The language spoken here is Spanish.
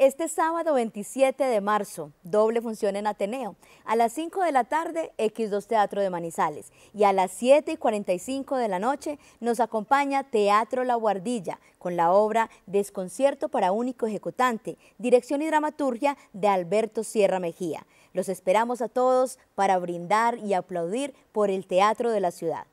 Este sábado 27 de marzo, doble función en Ateneo. A las 5 de la tarde, X2 Teatro de Manizales. Y a las 7 y 45 de la noche nos acompaña Teatro La Guardilla con la obra Desconcierto para Único Ejecutante, dirección y dramaturgia de Alberto Sierra Mejía. Los esperamos a todos para brindar y aplaudir por el teatro de la ciudad.